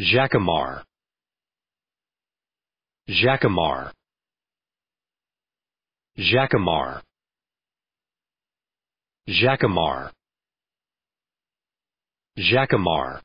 Jacamar. Jacamar. Jacamar. Jacamar. Jacamar.